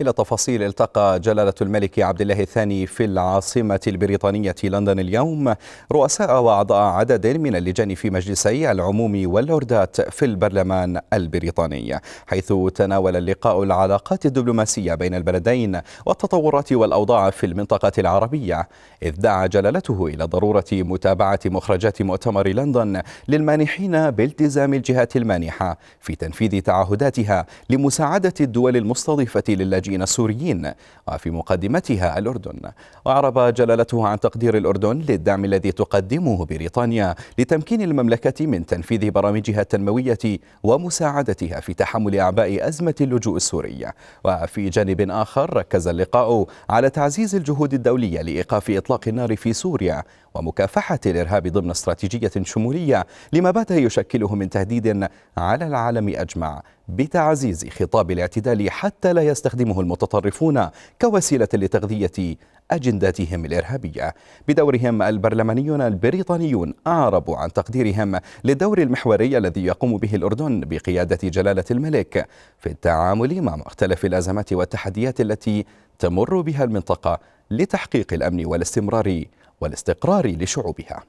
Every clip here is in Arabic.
إلى تفاصيل التقى جلالة الملك عبد الله الثاني في العاصمة البريطانية لندن اليوم رؤساء وأعضاء عدد من اللجان في مجلسي العموم واللوردات في البرلمان البريطاني حيث تناول اللقاء العلاقات الدبلوماسية بين البلدين والتطورات والأوضاع في المنطقة العربية إذ دعا جلالته إلى ضرورة متابعة مخرجات مؤتمر لندن للمانحين بالتزام الجهات المانحة في تنفيذ تعهداتها لمساعدة الدول المستضيفة للجان اللاجئين السوريين وفي مقدمتها الأردن وأعرب جلالته عن تقدير الأردن للدعم الذي تقدمه بريطانيا لتمكين المملكة من تنفيذ برامجها التنموية ومساعدتها في تحمل أعباء أزمة اللجوء السورية وفي جانب آخر ركز اللقاء على تعزيز الجهود الدولية لإيقاف إطلاق النار في سوريا ومكافحة الإرهاب ضمن استراتيجية شمولية لما بات يشكله من تهديد على العالم أجمع بتعزيز خطاب الاعتدال حتى لا يستخدمه المتطرفون كوسيلة لتغذية أجنداتهم الإرهابية بدورهم البرلمانيون البريطانيون أعربوا عن تقديرهم للدور المحوري الذي يقوم به الأردن بقيادة جلالة الملك في التعامل مع مختلف الأزمات والتحديات التي تمر بها المنطقة لتحقيق الأمن والاستمرار والاستقرار لشعوبها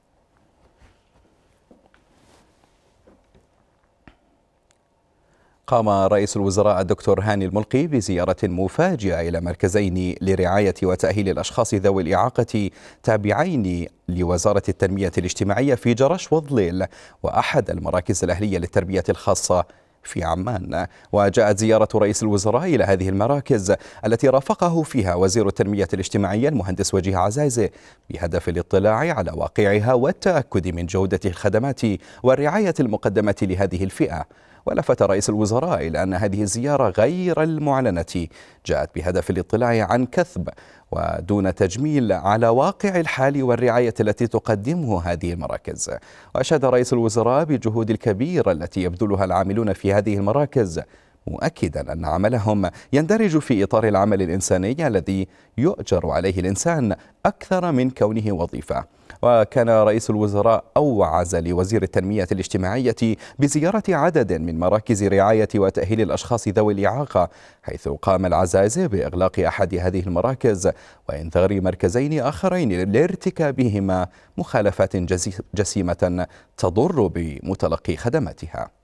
قام رئيس الوزراء الدكتور هاني الملقي بزيارة مفاجئة إلى مركزين لرعاية وتأهيل الأشخاص ذوي الإعاقة تابعين لوزارة التنمية الاجتماعية في جرش وظليل وأحد المراكز الأهلية للتربية الخاصة في عمان وجاءت زيارة رئيس الوزراء إلى هذه المراكز التي رافقه فيها وزير التنمية الاجتماعية المهندس وجيه عزايزي بهدف الاطلاع على واقعها والتأكد من جودة الخدمات والرعاية المقدمة لهذه الفئة ولفت رئيس الوزراء إلى أن هذه الزيارة غير المعلنة جاءت بهدف الاطلاع عن كثب ودون تجميل على واقع الحال والرعاية التي تقدمه هذه المراكز وأشاد رئيس الوزراء بالجهود الكبيرة التي يبذلها العاملون في هذه المراكز مؤكدا أن عملهم يندرج في إطار العمل الإنساني الذي يؤجر عليه الإنسان أكثر من كونه وظيفة وكان رئيس الوزراء أوعز لوزير التنمية الاجتماعية بزيارة عدد من مراكز رعاية وتأهيل الأشخاص ذوي الإعاقة حيث قام العزازي بإغلاق أحد هذه المراكز وإنذار مركزين آخرين لارتكابهما مخالفات جسيمة تضر بمتلقي خدماتها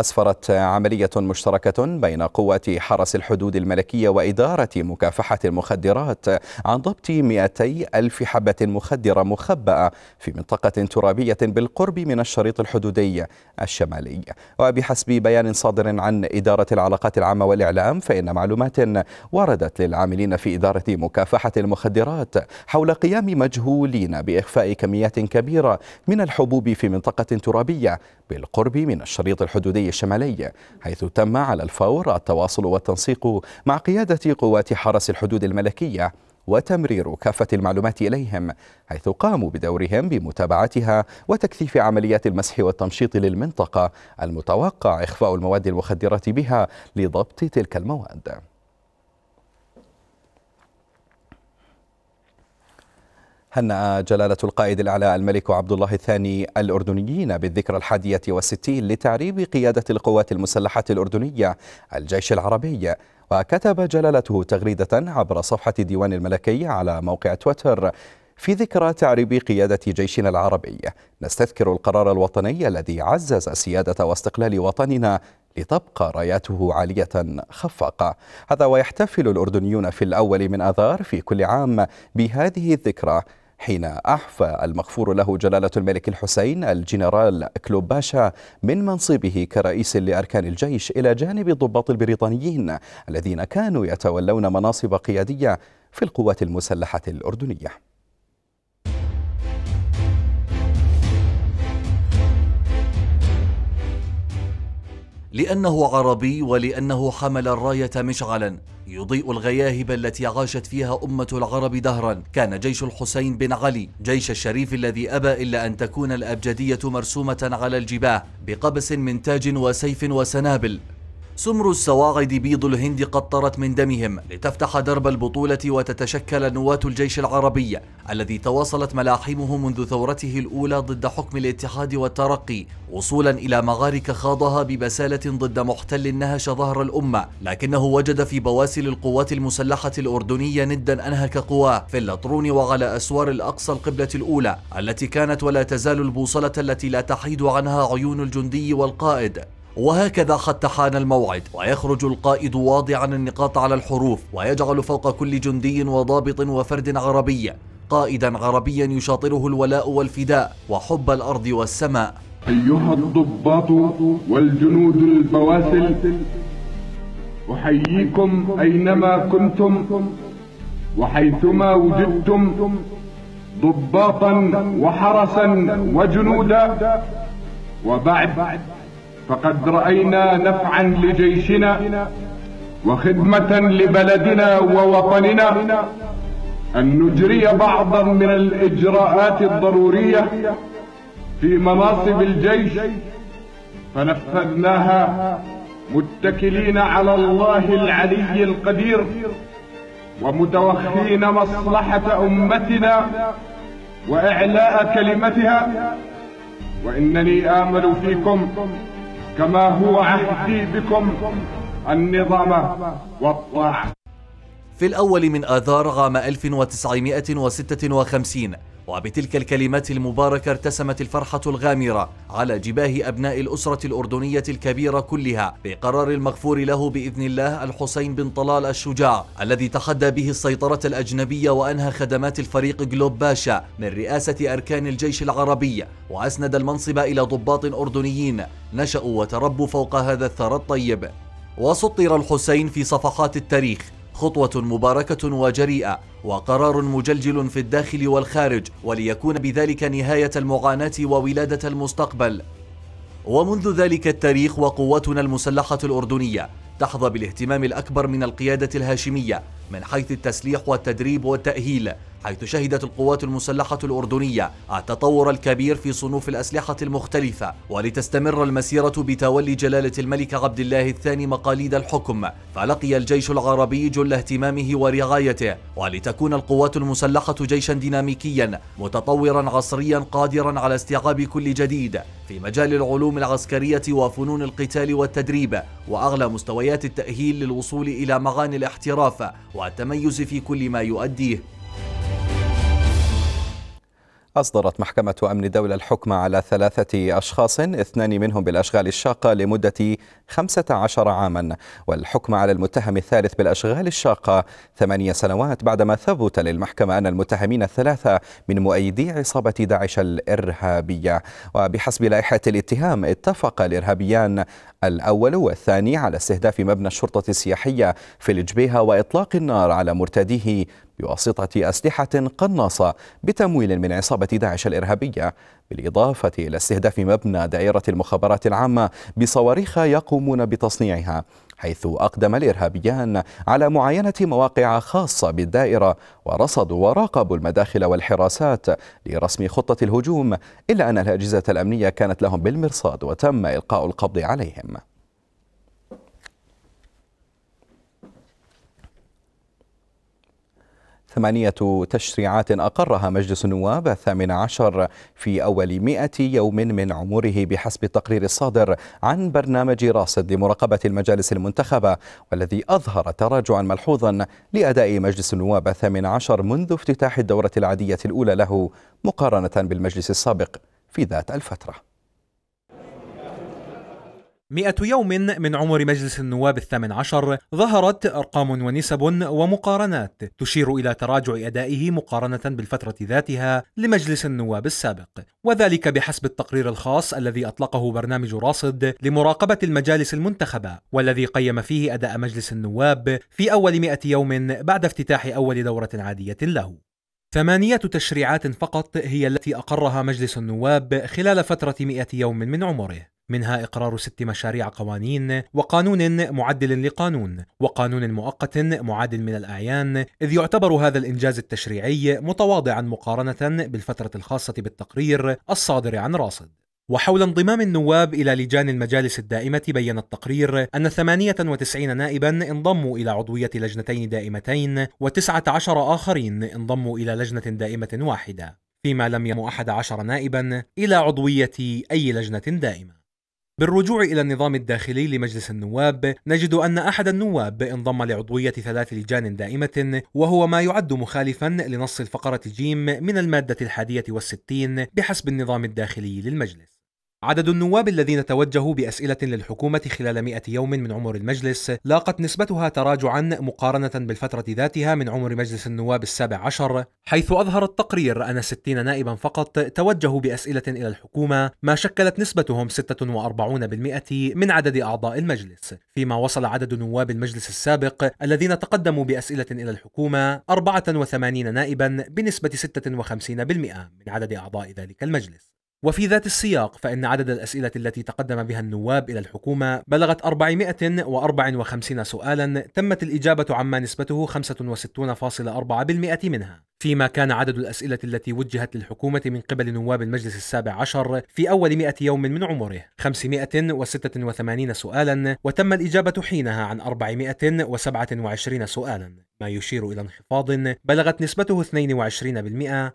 أسفرت عملية مشتركة بين قوات حرس الحدود الملكية وإدارة مكافحة المخدرات عن ضبط 200 ألف حبة مخدرة مخبأة في منطقة ترابية بالقرب من الشريط الحدودي الشمالي وبحسب بيان صادر عن إدارة العلاقات العامة والإعلام فإن معلومات وردت للعاملين في إدارة مكافحة المخدرات حول قيام مجهولين بإخفاء كميات كبيرة من الحبوب في منطقة ترابية بالقرب من الشريط الحدودي الشمالي حيث تم على الفور التواصل والتنسيق مع قيادة قوات حرس الحدود الملكية وتمرير كافة المعلومات إليهم حيث قاموا بدورهم بمتابعتها وتكثيف عمليات المسح والتمشيط للمنطقة المتوقع إخفاء المواد المخدرة بها لضبط تلك المواد هنأ جلالة القائد الأعلى الملك عبد الله الثاني الأردنيين بالذكرى الحادية والستين لتعريب قيادة القوات المسلحة الأردنية الجيش العربي وكتب جلالته تغريدة عبر صفحة ديوان الملكي على موقع تويتر في ذكرى تعريب قيادة جيشنا العربي نستذكر القرار الوطني الذي عزز سيادة واستقلال وطننا لتبقى راياته عالية خفاقة هذا ويحتفل الأردنيون في الأول من آذار في كل عام بهذه الذكرى حين أحفى المغفور له جلالة الملك الحسين الجنرال كلوب باشا من منصبه كرئيس لأركان الجيش إلى جانب الضباط البريطانيين الذين كانوا يتولون مناصب قيادية في القوات المسلحة الأردنية لأنه عربي ولأنه حمل الراية مشعلا يضيء الغياهب التي عاشت فيها أمة العرب دهرا كان جيش الحسين بن علي جيش الشريف الذي أبى إلا أن تكون الأبجدية مرسومة على الجباه بقبس من تاج وسيف وسنابل سمر السواعد بيض الهند قطرت من دمهم لتفتح درب البطولة وتتشكل نواة الجيش العربي الذي تواصلت ملاحمه منذ ثورته الأولى ضد حكم الاتحاد والترقي وصولا إلى معارك خاضها ببسالة ضد محتل نهش ظهر الأمة لكنه وجد في بواسل القوات المسلحة الأردنية ندا أنهك قواه في اللطرون وعلى أسوار الأقصى القبلة الأولى التي كانت ولا تزال البوصلة التي لا تحيد عنها عيون الجندي والقائد وهكذا حتى حان الموعد ويخرج القائد واضعا النقاط على الحروف ويجعل فوق كل جندي وضابط وفرد عربي قائدا عربيا يشاطره الولاء والفداء وحب الأرض والسماء أيها الضباط والجنود البواسل أحييكم أينما كنتم وحيثما وجدتم ضباطا وحرسا وجنودا وبعد فقد رأينا نفعا لجيشنا وخدمة لبلدنا ووطننا أن نجري بعضا من الإجراءات الضرورية في مناصب الجيش فنفذناها متكلين على الله العلي القدير ومتوخين مصلحة أمتنا وإعلاء كلمتها وإنني آمل فيكم كما هو عهدي بكم النظام والطاعة في الأول من آذار عام 1956 وبتلك الكلمات المباركة ارتسمت الفرحة الغامرة على جباه أبناء الأسرة الأردنية الكبيرة كلها بقرار المغفور له بإذن الله الحسين بن طلال الشجاع الذي تحدى به السيطرة الأجنبية وأنهى خدمات الفريق جلوب باشا من رئاسة أركان الجيش العربي وأسند المنصب إلى ضباط أردنيين نشأوا وتربوا فوق هذا الثرى الطيب وسطر الحسين في صفحات التاريخ خطوة مباركة وجريئة وقرار مجلجل في الداخل والخارج وليكون بذلك نهاية المعاناة وولادة المستقبل ومنذ ذلك التاريخ وقواتنا المسلحة الأردنية تحظى بالاهتمام الأكبر من القيادة الهاشمية من حيث التسليح والتدريب والتأهيل حيث شهدت القوات المسلحة الأردنية التطور الكبير في صنوف الأسلحة المختلفة ولتستمر المسيرة بتولي جلالة الملك عبد الله الثاني مقاليد الحكم فلقي الجيش العربي جل اهتمامه ورعايته ولتكون القوات المسلحة جيشا ديناميكيا متطورا عصريا قادرا على استيعاب كل جديد في مجال العلوم العسكرية وفنون القتال والتدريب وأعلى مستويات التأهيل للوصول إلى معاني الاحتراف والتميز في كل ما يؤديه أصدرت محكمة أمن الدولة الحكم على ثلاثة أشخاص اثنان منهم بالأشغال الشاقة لمدة 15 عاما والحكم على المتهم الثالث بالأشغال الشاقة ثمانية سنوات بعدما ثبت للمحكمة أن المتهمين الثلاثة من مؤيدي عصابة داعش الإرهابية وبحسب لائحة الاتهام اتفق الإرهابيان الأول والثاني على استهداف مبنى الشرطة السياحية في الجبيهة وإطلاق النار على مرتديه بواسطة أسلحة قناصة بتمويل من عصابة داعش الإرهابية بالإضافة إلى استهداف مبنى دائرة المخابرات العامة بصواريخ يقومون بتصنيعها حيث أقدم الإرهابيان على معاينة مواقع خاصة بالدائرة ورصدوا وراقبوا المداخل والحراسات لرسم خطة الهجوم إلا أن الأجهزة الأمنية كانت لهم بالمرصاد وتم إلقاء القبض عليهم ثمانية تشريعات أقرها مجلس النواب الثامن عشر في أول مئة يوم من عمره بحسب التقرير الصادر عن برنامج راصد لمراقبة المجالس المنتخبة والذي أظهر تراجعا ملحوظا لأداء مجلس النواب الثامن عشر منذ افتتاح الدورة العادية الأولى له مقارنة بالمجلس السابق في ذات الفتره مئة يوم من عمر مجلس النواب الثامن عشر ظهرت أرقام ونسب ومقارنات تشير إلى تراجع أدائه مقارنة بالفترة ذاتها لمجلس النواب السابق وذلك بحسب التقرير الخاص الذي أطلقه برنامج راصد لمراقبة المجالس المنتخبة والذي قيم فيه أداء مجلس النواب في أول مئة يوم بعد افتتاح أول دورة عادية له ثمانية تشريعات فقط هي التي أقرها مجلس النواب خلال فترة مئة يوم من عمره منها إقرار ست مشاريع قوانين وقانون معدل لقانون وقانون مؤقت معاد من الأعيان إذ يعتبر هذا الإنجاز التشريعي متواضعا مقارنة بالفترة الخاصة بالتقرير الصادر عن راصد وحول انضمام النواب إلى لجان المجالس الدائمة بين التقرير أن 98 نائبا انضموا إلى عضوية لجنتين دائمتين و19 آخرين انضموا إلى لجنة دائمة واحدة فيما لم يم 11 نائبا إلى عضوية أي لجنة دائمة بالرجوع إلى النظام الداخلي لمجلس النواب نجد أن أحد النواب انضم لعضوية ثلاث لجان دائمة وهو ما يعد مخالفا لنص الفقرة جيم من المادة الحادية والستين بحسب النظام الداخلي للمجلس عدد النواب الذين توجهوا بأسئلة للحكومة خلال 100 يوم من عمر المجلس لاقت نسبتها تراجعا مقارنة بالفترة ذاتها من عمر مجلس النواب السابع عشر حيث أظهر التقرير أن 60 نائبا فقط توجهوا بأسئلة إلى الحكومة ما شكلت نسبتهم 46% من عدد أعضاء المجلس فيما وصل عدد نواب المجلس السابق الذين تقدموا بأسئلة إلى الحكومة 84 نائبا بنسبة 56% من عدد أعضاء ذلك المجلس وفي ذات السياق فإن عدد الأسئلة التي تقدم بها النواب إلى الحكومة بلغت 454 سؤالا تمت الإجابة عما نسبته 65.4% منها فيما كان عدد الأسئلة التي وجهت للحكومة من قبل نواب المجلس السابع عشر في أول 100 يوم من عمره 586 سؤالا وتم الإجابة حينها عن 427 سؤالا ما يشير إلى انخفاض بلغت نسبته 22%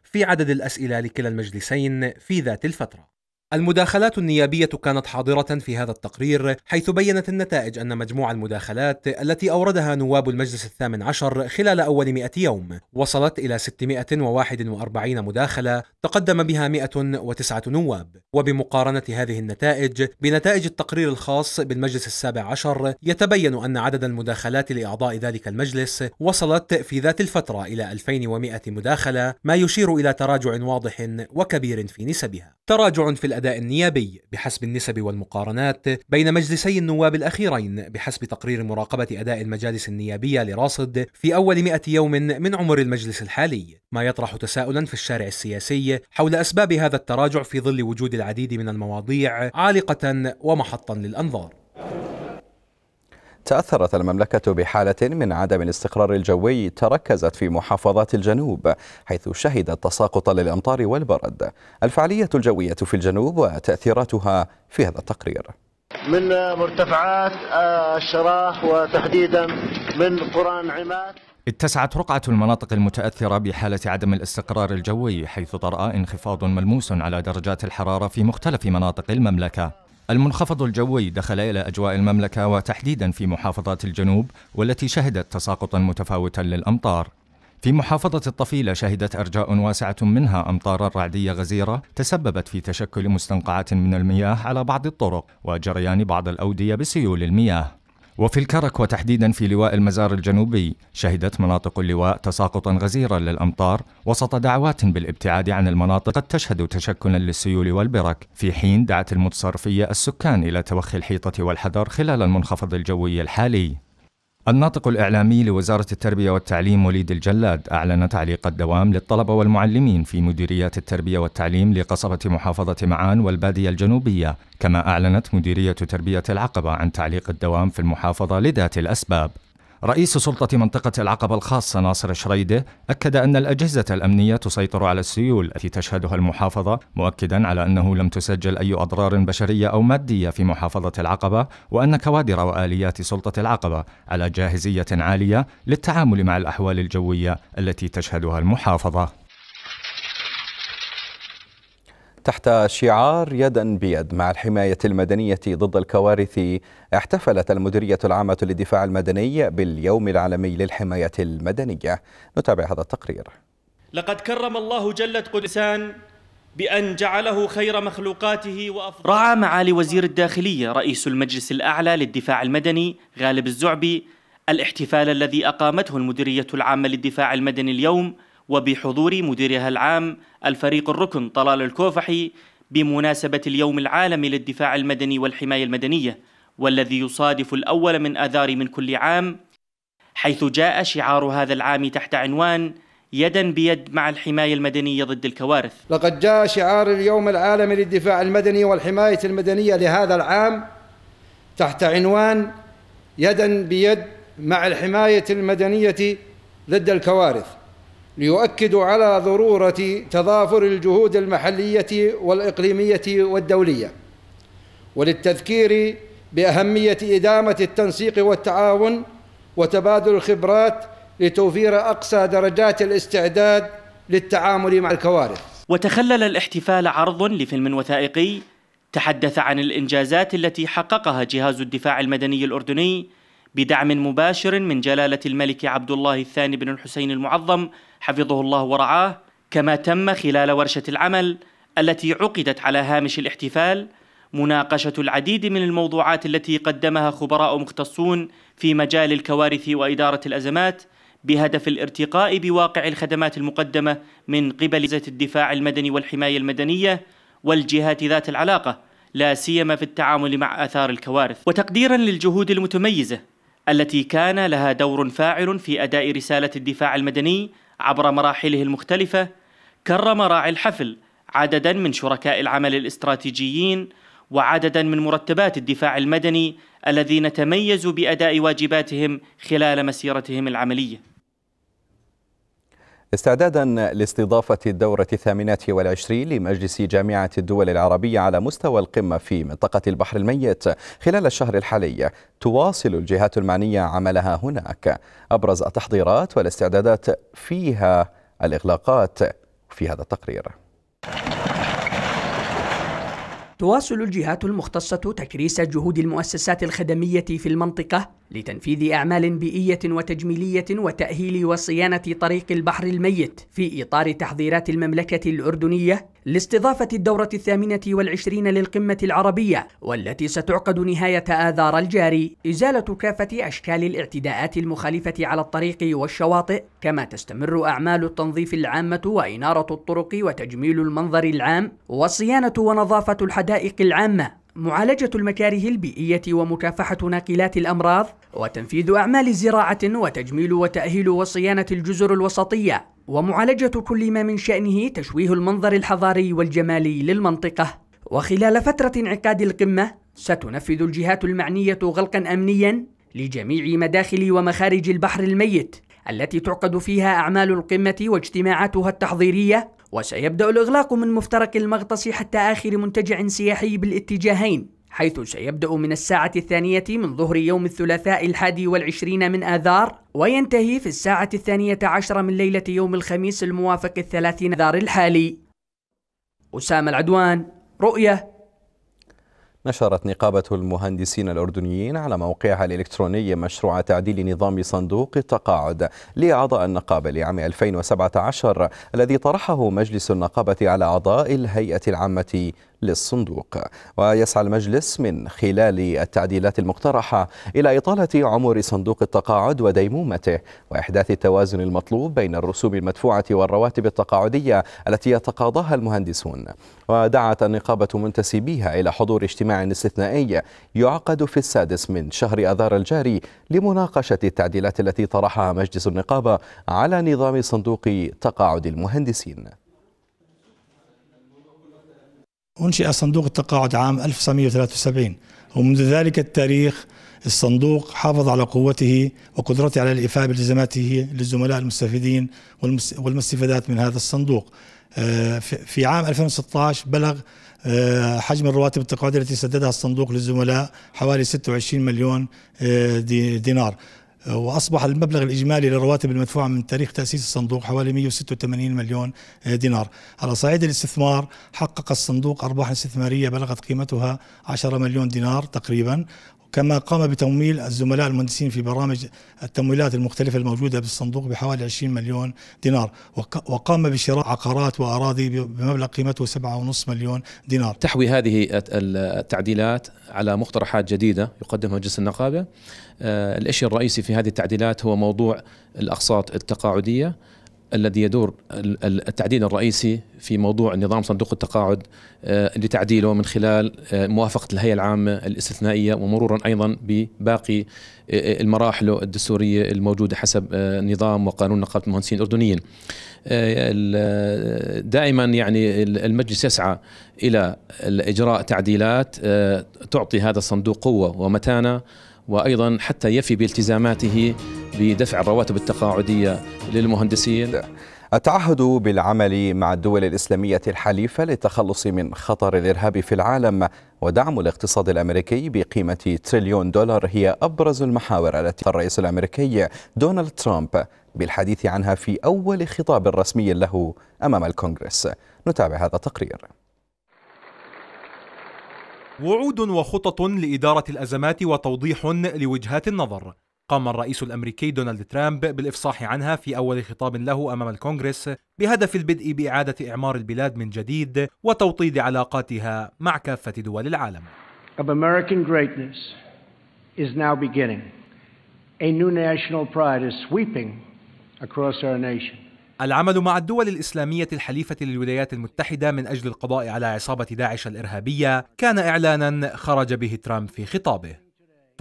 في عدد الأسئلة لكلا المجلسين في ذات الفترة المداخلات النيابية كانت حاضرة في هذا التقرير حيث بينت النتائج أن مجموع المداخلات التي أوردها نواب المجلس الثامن عشر خلال أول 100 يوم وصلت إلى 641 مداخلة تقدم بها 109 نواب وبمقارنة هذه النتائج بنتائج التقرير الخاص بالمجلس السابع عشر يتبين أن عدد المداخلات لإعضاء ذلك المجلس وصلت في ذات الفترة إلى 2100 مداخلة ما يشير إلى تراجع واضح وكبير في نسبها تراجع في الأداء النيابي بحسب النسب والمقارنات بين مجلسي النواب الأخيرين بحسب تقرير مراقبة أداء المجالس النيابية لراصد في أول 100 يوم من عمر المجلس الحالي ما يطرح تساؤلا في الشارع السياسي حول أسباب هذا التراجع في ظل وجود العديد من المواضيع عالقة ومحطا للأنظار تأثرت المملكة بحالة من عدم الاستقرار الجوي تركزت في محافظات الجنوب حيث شهدت تساقطا للأمطار والبرد الفعالية الجوية في الجنوب وتأثيراتها في هذا التقرير من مرتفعات الشراح وتحديدا من قران عماد اتسعت رقعة المناطق المتأثرة بحالة عدم الاستقرار الجوي حيث طرأ انخفاض ملموس على درجات الحرارة في مختلف مناطق المملكة المنخفض الجوي دخل إلى أجواء المملكة وتحديدا في محافظات الجنوب والتي شهدت تساقطا متفاوتا للأمطار في محافظة الطفيلة شهدت أرجاء واسعة منها أمطارا رعدية غزيرة تسببت في تشكل مستنقعات من المياه على بعض الطرق وجريان بعض الأودية بسيول المياه وفي الكرك وتحديدا في لواء المزار الجنوبي شهدت مناطق اللواء تساقطا غزيرا للامطار وسط دعوات بالابتعاد عن المناطق قد تشهد تشكلا للسيول والبرك في حين دعت المتصرفيه السكان الى توخي الحيطه والحذر خلال المنخفض الجوي الحالي الناطق الإعلامي لوزارة التربية والتعليم وليد الجلاد أعلن تعليق الدوام للطلبة والمعلمين في مديريات التربية والتعليم لقصبة محافظة معان والبادية الجنوبية، كما أعلنت مديرية تربية العقبة عن تعليق الدوام في المحافظة لذات الأسباب. رئيس سلطة منطقة العقبة الخاصة ناصر شريدة أكد أن الأجهزة الأمنية تسيطر على السيول التي تشهدها المحافظة مؤكدا على أنه لم تسجل أي أضرار بشرية أو مادية في محافظة العقبة وأن كوادر وآليات سلطة العقبة على جاهزية عالية للتعامل مع الأحوال الجوية التي تشهدها المحافظة تحت شعار يدا بيد مع الحماية المدنية ضد الكوارث احتفلت المديرية العامة للدفاع المدني باليوم العالمي للحماية المدنية نتابع هذا التقرير لقد كرم الله جلة قدسان بأن جعله خير مخلوقاته وأفضل رعى معالي وزير الداخلية رئيس المجلس الأعلى للدفاع المدني غالب الزعبي الاحتفال الذي أقامته المديرية العامة للدفاع المدني اليوم وبحضور مديرها العام الفريق الركن طلال الكوفحي بمناسبة اليوم العالمي للدفاع المدني والحماية المدنية والذي يصادف الأول من آذار من كل عام حيث جاء شعار هذا العام تحت عنوان يدا بيد مع الحماية المدنية ضد الكوارث لقد جاء شعار اليوم العالمي للدفاع المدني والحماية المدنية لهذا العام تحت عنوان يدا بيد مع الحماية المدنية ضد الكوارث ليؤكدوا على ضروره تضافر الجهود المحليه والاقليميه والدوليه وللتذكير باهميه ادامه التنسيق والتعاون وتبادل الخبرات لتوفير اقصى درجات الاستعداد للتعامل مع الكوارث وتخلل الاحتفال عرض لفيلم وثائقي تحدث عن الانجازات التي حققها جهاز الدفاع المدني الاردني بدعم مباشر من جلاله الملك عبد الله الثاني بن الحسين المعظم حفظه الله ورعاه كما تم خلال ورشه العمل التي عقدت على هامش الاحتفال مناقشه العديد من الموضوعات التي قدمها خبراء مختصون في مجال الكوارث واداره الازمات بهدف الارتقاء بواقع الخدمات المقدمه من قبل الدفاع المدني والحمايه المدنيه والجهات ذات العلاقه لا سيما في التعامل مع اثار الكوارث وتقديرا للجهود المتميزه التي كان لها دور فاعل في اداء رساله الدفاع المدني عبر مراحله المختلفة كرم راعي الحفل عددا من شركاء العمل الاستراتيجيين وعددا من مرتبات الدفاع المدني الذين تميزوا بأداء واجباتهم خلال مسيرتهم العمليه استعدادا لاستضافة الدورة الثامنة والعشرين لمجلس جامعة الدول العربية على مستوى القمة في منطقة البحر الميت خلال الشهر الحالي تواصل الجهات المعنية عملها هناك أبرز التحضيرات والاستعدادات فيها الإغلاقات في هذا التقرير تواصل الجهات المختصة تكريس جهود المؤسسات الخدمية في المنطقة لتنفيذ أعمال بيئية وتجميلية وتأهيل وصيانة طريق البحر الميت في إطار تحضيرات المملكة الأردنية لاستضافة الدورة الثامنة والعشرين للقمة العربية والتي ستعقد نهاية آذار الجاري إزالة كافة أشكال الاعتداءات المخالفة على الطريق والشواطئ كما تستمر أعمال التنظيف العامة وإنارة الطرق وتجميل المنظر العام وصيانة ونظافة الحدائق العامة معالجة المكاره البيئية ومكافحة ناقلات الأمراض وتنفيذ أعمال زراعة وتجميل وتأهيل وصيانة الجزر الوسطية ومعالجة كل ما من شأنه تشويه المنظر الحضاري والجمالي للمنطقة وخلال فترة انعقاد القمة ستنفذ الجهات المعنية غلقا أمنيا لجميع مداخل ومخارج البحر الميت التي تعقد فيها أعمال القمة واجتماعاتها التحضيرية وسيبدأ الإغلاق من مفترق المغطس حتى آخر منتجع سياحي بالاتجاهين حيث سيبدأ من الساعة الثانية من ظهر يوم الثلاثاء الحادي والعشرين من آذار وينتهي في الساعة الثانية عشر من ليلة يوم الخميس الموافق الثلاثين آذار الحالي أسامة العدوان رؤية نشرت نقابة المهندسين الأردنيين على موقعها الإلكتروني مشروع تعديل نظام صندوق التقاعد لأعضاء النقابة لعام 2017 الذي طرحه مجلس النقابة على أعضاء الهيئة العامة للصندوق ويسعى المجلس من خلال التعديلات المقترحة إلى إطالة عمر صندوق التقاعد وديمومته وإحداث التوازن المطلوب بين الرسوم المدفوعة والرواتب التقاعدية التي يتقاضاها المهندسون ودعت النقابة منتسبيها إلى حضور اجتماع استثنائي يعقد في السادس من شهر أذار الجاري لمناقشة التعديلات التي طرحها مجلس النقابة على نظام صندوق تقاعد المهندسين أنشئ صندوق التقاعد عام 1973 ومنذ ذلك التاريخ الصندوق حافظ على قوته وقدرته على الإفاء بالتزاماته للزملاء المستفيدين والمستفادات من هذا الصندوق آه، في عام 2016 بلغ آه، حجم الرواتب التقاعدية التي سددها الصندوق للزملاء حوالي 26 مليون آه، دينار وأصبح المبلغ الإجمالي للرواتب المدفوعة من تاريخ تأسيس الصندوق حوالي 186 مليون دينار على صعيد الاستثمار حقق الصندوق أرباح استثمارية بلغت قيمتها 10 مليون دينار تقريبا كما قام بتمويل الزملاء المهندسين في برامج التمويلات المختلفة الموجودة بالصندوق بحوالي 20 مليون دينار وقام بشراء عقارات وأراضي بمبلغ قيمته 7.5 مليون دينار تحوي هذه التعديلات على مقترحات جديدة يقدمها مجلس النقابة آه، الإشي الرئيسي في هذه التعديلات هو موضوع الأقساط التقاعدية الذي يدور التعديل الرئيسي في موضوع نظام صندوق التقاعد آه، لتعديله من خلال آه، موافقة الهيئة العامة الاستثنائية ومرورا أيضا بباقي آه، المراحل الدستورية الموجودة حسب نظام وقانون نقابة المهندسين الأردنيين دائما يعني المجلس يسعى إلى إجراء تعديلات تعطي هذا الصندوق قوة ومتانة وأيضا حتى يفي بالتزاماته بدفع الرواتب التقاعدية للمهندسين التعهد بالعمل مع الدول الإسلامية الحليفة للتخلص من خطر الإرهاب في العالم ودعم الاقتصاد الأمريكي بقيمة تريليون دولار هي أبرز المحاور التي الرئيس الأمريكي دونالد ترامب بالحديث عنها في أول خطاب رسمي له أمام الكونغرس نتابع هذا التقرير وعود وخطط لإدارة الأزمات وتوضيح لوجهات النظر قام الرئيس الامريكي دونالد ترامب بالافصاح عنها في اول خطاب له امام الكونغرس بهدف البدء باعاده اعمار البلاد من جديد وتوطيد علاقاتها مع كافه دول العالم. Of American greatness is now beginning. A new national pride is sweeping across our nation. العمل مع الدول الإسلامية الحليفة للولايات المتحدة من أجل القضاء على عصابة داعش الإرهابية كان إعلانا خرج به ترامب في خطابه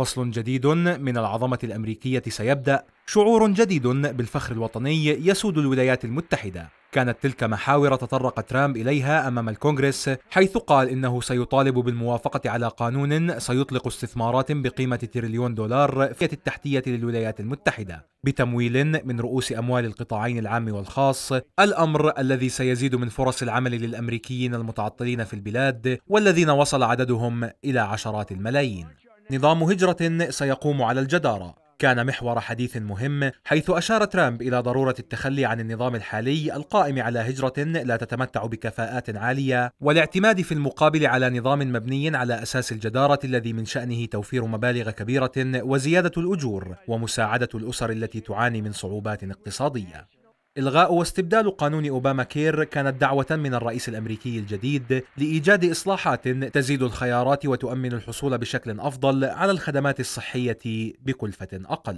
فصل جديد من العظمة الأمريكية سيبدأ شعور جديد بالفخر الوطني يسود الولايات المتحدة كانت تلك محاور تطرق ترامب إليها أمام الكونغرس حيث قال إنه سيطالب بالموافقة على قانون سيطلق استثمارات بقيمة تريليون دولار في التحتية للولايات المتحدة بتمويل من رؤوس أموال القطاعين العام والخاص الأمر الذي سيزيد من فرص العمل للأمريكيين المتعطلين في البلاد والذين وصل عددهم إلى عشرات الملايين نظام هجرة سيقوم على الجدارة كان محور حديث مهم حيث أشار ترامب إلى ضرورة التخلي عن النظام الحالي القائم على هجرة لا تتمتع بكفاءات عالية والاعتماد في المقابل على نظام مبني على أساس الجدارة الذي من شأنه توفير مبالغ كبيرة وزيادة الأجور ومساعدة الأسر التي تعاني من صعوبات اقتصادية إلغاء واستبدال قانون أوباما كير كانت دعوة من الرئيس الأمريكي الجديد لإيجاد إصلاحات تزيد الخيارات وتؤمن الحصول بشكل أفضل على الخدمات الصحية بكلفة أقل.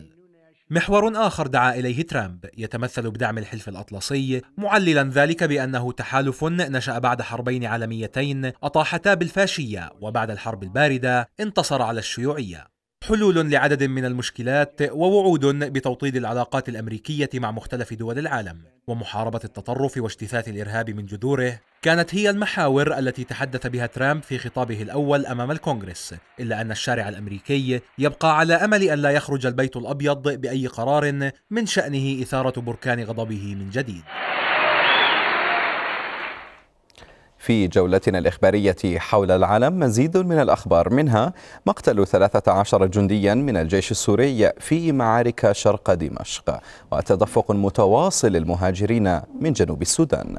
محور آخر دعا إليه ترامب يتمثل بدعم الحلف الأطلسي معللا ذلك بأنه تحالف نشأ بعد حربين عالميتين أطاحتا بالفاشية وبعد الحرب الباردة انتصر على الشيوعية حلول لعدد من المشكلات ووعود بتوطيد العلاقات الامريكيه مع مختلف دول العالم ومحاربه التطرف واجتثاث الارهاب من جذوره كانت هي المحاور التي تحدث بها ترامب في خطابه الاول امام الكونغرس الا ان الشارع الامريكي يبقى على امل ان لا يخرج البيت الابيض باي قرار من شانه اثاره بركان غضبه من جديد في جولتنا الإخبارية حول العالم مزيد من الأخبار منها مقتل 13 جنديا من الجيش السوري في معارك شرق دمشق وتدفق متواصل المهاجرين من جنوب السودان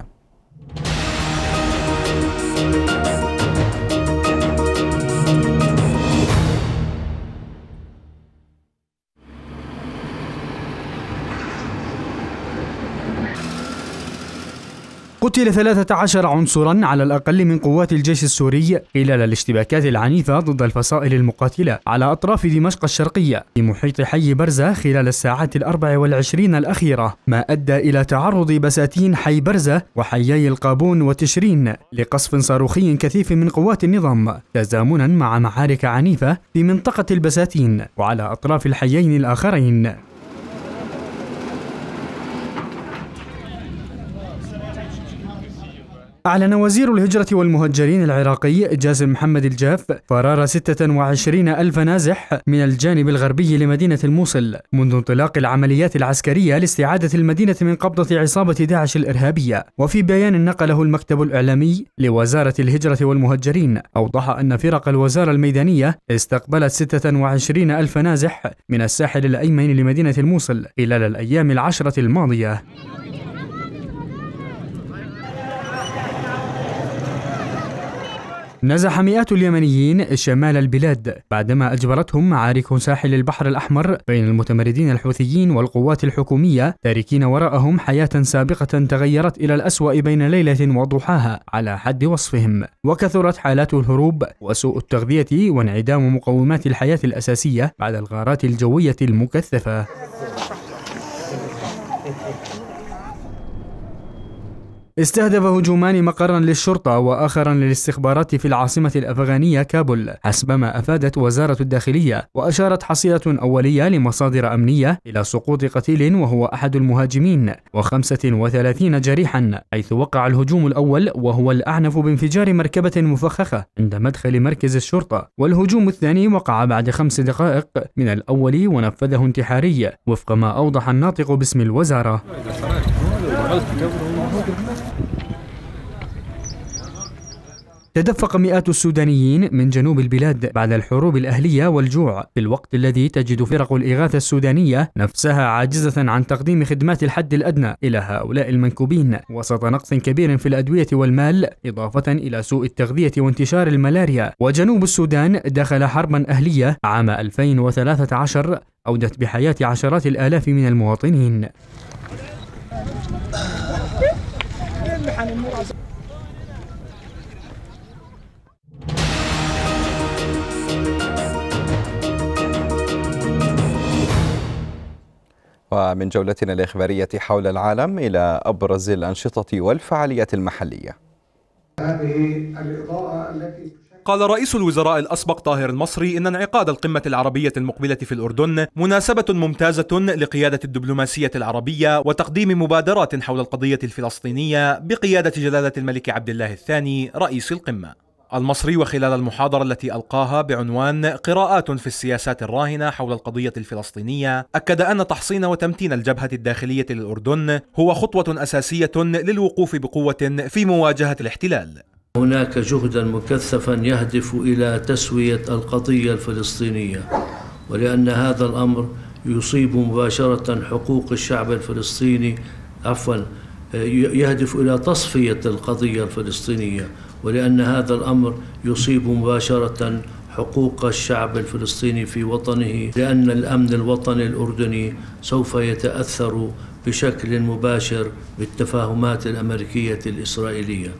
قتل 13 عنصرا على الأقل من قوات الجيش السوري خلال الاشتباكات العنيفة ضد الفصائل المقاتلة على أطراف دمشق الشرقية في محيط حي برزة خلال الساعات الأربع والعشرين الأخيرة ما أدى إلى تعرض بساتين حي برزة وحيي القابون وتشرين لقصف صاروخي كثيف من قوات النظام تزامنا مع معارك عنيفة في منطقة البساتين وعلى أطراف الحيين الآخرين أعلن وزير الهجرة والمهجرين العراقي جاسم محمد الجاف فرار 26 ألف نازح من الجانب الغربي لمدينة الموصل منذ انطلاق العمليات العسكرية لاستعادة المدينة من قبضة عصابة داعش الإرهابية وفي بيان نقله المكتب الإعلامي لوزارة الهجرة والمهجرين أوضح أن فرق الوزارة الميدانية استقبلت 26 ألف نازح من الساحل الأيمن لمدينة الموصل خلال الأيام العشرة الماضية نزح مئات اليمنيين شمال البلاد بعدما أجبرتهم معارك ساحل البحر الأحمر بين المتمردين الحوثيين والقوات الحكومية تاركين وراءهم حياة سابقة تغيرت إلى الأسوأ بين ليلة وضحاها على حد وصفهم وكثرت حالات الهروب وسوء التغذية وانعدام مقومات الحياة الأساسية بعد الغارات الجوية المكثفة استهدف هجومان مقرا للشرطة وآخرا للاستخبارات في العاصمة الأفغانية كابول حسب ما أفادت وزارة الداخلية وأشارت حصيلة أولية لمصادر أمنية إلى سقوط قتيل وهو أحد المهاجمين و35 جريحا حيث وقع الهجوم الأول وهو الأعنف بانفجار مركبة مفخخة عند مدخل مركز الشرطة والهجوم الثاني وقع بعد خمس دقائق من الأول ونفذه انتحاري وفق ما أوضح الناطق باسم الوزارة تدفق مئات السودانيين من جنوب البلاد بعد الحروب الأهلية والجوع في الوقت الذي تجد فرق الإغاثة السودانية نفسها عاجزة عن تقديم خدمات الحد الأدنى إلى هؤلاء المنكوبين وسط نقص كبير في الأدوية والمال إضافة إلى سوء التغذية وانتشار الملاريا وجنوب السودان دخل حربا أهلية عام 2013 أودت بحياة عشرات الآلاف من المواطنين ومن جولتنا الإخبارية حول العالم إلى أبرز الأنشطة والفعاليات المحلية قال رئيس الوزراء الأسبق طاهر المصري إن انعقاد القمة العربية المقبلة في الأردن مناسبة ممتازة لقيادة الدبلوماسية العربية وتقديم مبادرات حول القضية الفلسطينية بقيادة جلالة الملك عبد الله الثاني رئيس القمة المصري وخلال المحاضرة التي ألقاها بعنوان قراءات في السياسات الراهنة حول القضية الفلسطينية أكد أن تحصين وتمتين الجبهة الداخلية للأردن هو خطوة أساسية للوقوف بقوة في مواجهة الاحتلال هناك جهدا مكثفا يهدف إلى تسوية القضية الفلسطينية ولأن هذا الأمر يصيب مباشرة حقوق الشعب الفلسطيني عفوا يهدف إلى تصفية القضية الفلسطينية ولأن هذا الأمر يصيب مباشرة حقوق الشعب الفلسطيني في وطنه لأن الأمن الوطني الأردني سوف يتأثر بشكل مباشر بالتفاهمات الأمريكية الإسرائيلية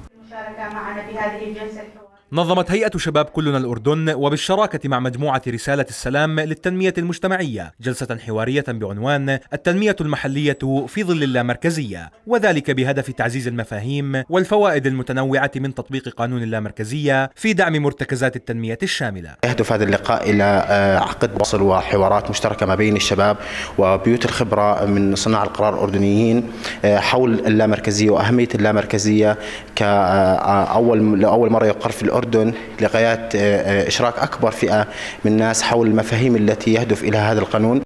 معنا في هذه الجلسة نظمت هيئة شباب كلنا الأردن وبالشراكة مع مجموعة رسالة السلام للتنمية المجتمعية جلسة حوارية بعنوان التنمية المحلية في ظل اللامركزية وذلك بهدف تعزيز المفاهيم والفوائد المتنوعة من تطبيق قانون اللامركزية في دعم مرتكزات التنمية الشاملة يهدف هذا اللقاء إلى آه، عقد وصل وحوارات مشتركة ما بين الشباب وبيوت الخبرة من صناع القرار الأردنيين آه، حول اللامركزية وأهمية اللامركزية كأول آه، لأول مرة يقر في الأردن الأردن لغايات آه، آه، إشراك أكبر فئة من الناس حول المفاهيم التي يهدف إلى هذا القانون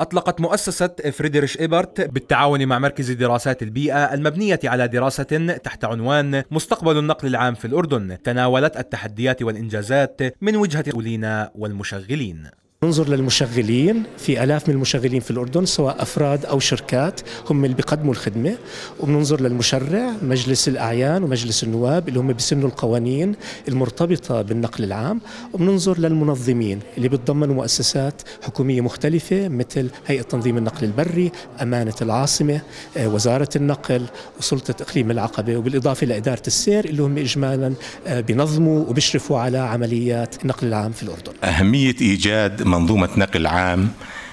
أطلقت مؤسسة فريدريش إيبرت بالتعاون مع مركز دراسات البيئة المبنية على دراسة تحت عنوان مستقبل النقل العام في الأردن تناولت التحديات والإنجازات من وجهة المسؤولين والمشغلين ننظر للمشغلين في الاف من المشغلين في الاردن سواء افراد او شركات هم اللي بيقدموا الخدمه وبننظر للمشرع مجلس الاعيان ومجلس النواب اللي هم بيسنوا القوانين المرتبطه بالنقل العام وبننظر للمنظمين اللي بتضمنوا مؤسسات حكوميه مختلفه مثل هيئه تنظيم النقل البري امانه العاصمه آه، وزاره النقل وسلطه اقليم العقبه وبالاضافه لاداره السير اللي هم اجمالا آه، بنظموا وبيشرفوا على عمليات النقل العام في الاردن اهميه ايجاد منظومة نقل عام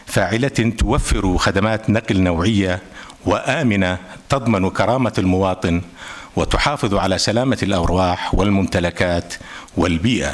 فاعلة توفر خدمات نقل نوعية وآمنة تضمن كرامة المواطن وتحافظ على سلامة الأرواح والممتلكات والبيئة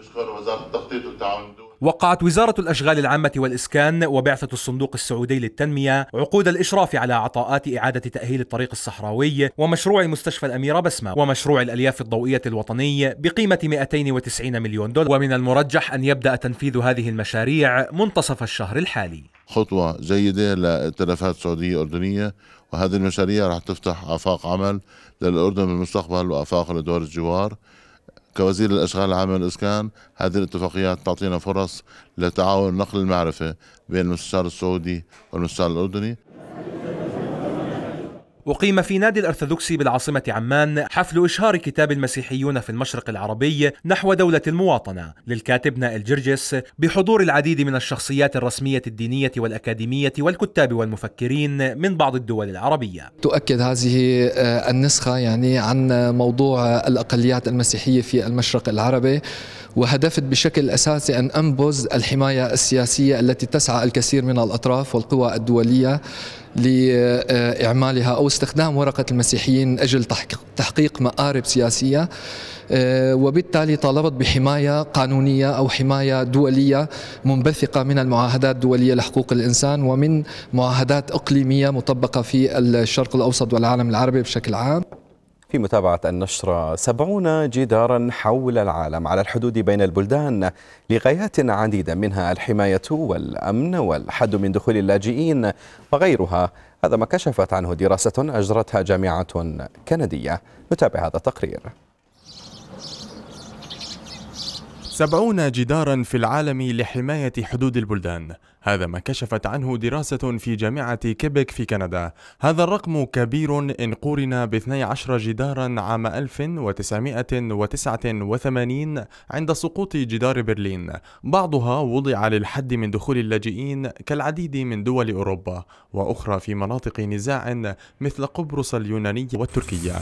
نشكر وزارة التخطيط والتعاون وقعت وزارة الأشغال العامة والإسكان وبعثة الصندوق السعودي للتنمية عقود الإشراف على عطاءات إعادة تأهيل الطريق الصحراوي ومشروع مستشفى الأميرة بسمة ومشروع الألياف الضوئية الوطني بقيمة 290 مليون دولار ومن المرجح أن يبدأ تنفيذ هذه المشاريع منتصف الشهر الحالي خطوة جيدة لتلفات سعودية أردنية وهذه المشاريع راح تفتح آفاق عمل للأردن بالمستقبل وآفاق لدول الجوار كوزير الاشغال العامه والاسكان هذه الاتفاقيات تعطينا فرص لتعاون نقل المعرفه بين المستشار السعودي والمستشار الاردني أقيم في نادي الأرثوذكسي بالعاصمة عمان حفل إشهار كتاب المسيحيون في المشرق العربي نحو دولة المواطنة للكاتب نائل جرجس بحضور العديد من الشخصيات الرسمية الدينية والأكاديمية والكتاب والمفكرين من بعض الدول العربية تؤكد هذه آه، النسخة يعني عن موضوع الأقليات المسيحية في المشرق العربي وهدفت بشكل أساسي أن أنبذ الحماية السياسية التي تسعى الكثير من الأطراف والقوى الدولية لإعمالها أو استخدام ورقة المسيحيين أجل تحقيق مآرب سياسية آه، وبالتالي طالبت بحماية قانونية أو حماية دولية منبثقة من المعاهدات الدولية لحقوق الإنسان ومن معاهدات إقليمية مطبقة في الشرق الأوسط والعالم العربي بشكل عام في متابعة النشرة سبعون جدارا حول العالم على الحدود بين البلدان لغايات عديدة منها الحماية والأمن والحد من دخول اللاجئين وغيرها هذا ما كشفت عنه دراسة أجرتها جامعة كندية نتابع هذا التقرير سبعون جدارا في العالم لحماية حدود البلدان هذا ما كشفت عنه دراسة في جامعة كيبك في كندا هذا الرقم كبير إن قورنا ب 12 جدارا عام 1989 عند سقوط جدار برلين بعضها وضع للحد من دخول اللاجئين كالعديد من دول أوروبا وأخرى في مناطق نزاع مثل قبرص اليونانية والتركية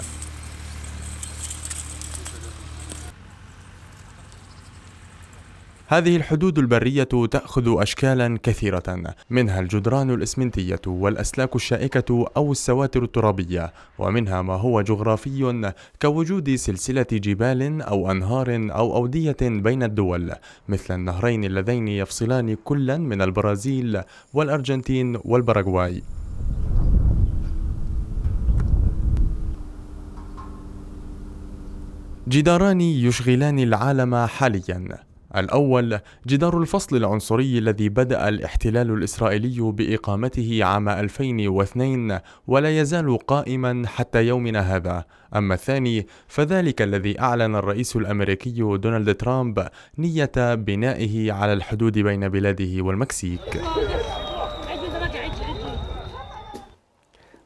هذه الحدود البرية تأخذ أشكالا كثيرة منها الجدران الإسمنتية والأسلاك الشائكة أو السواتر الترابية ومنها ما هو جغرافي كوجود سلسلة جبال أو أنهار أو أودية بين الدول مثل النهرين اللذين يفصلان كلا من البرازيل والأرجنتين والباراغواي جداران يشغلان العالم حاليا الأول جدار الفصل العنصري الذي بدأ الاحتلال الإسرائيلي بإقامته عام 2002 ولا يزال قائما حتى يومنا هذا أما الثاني فذلك الذي أعلن الرئيس الأمريكي دونالد ترامب نية بنائه على الحدود بين بلاده والمكسيك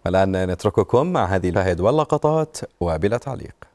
الآن نترككم مع هذه الشاهد واللقطات وبلا تعليق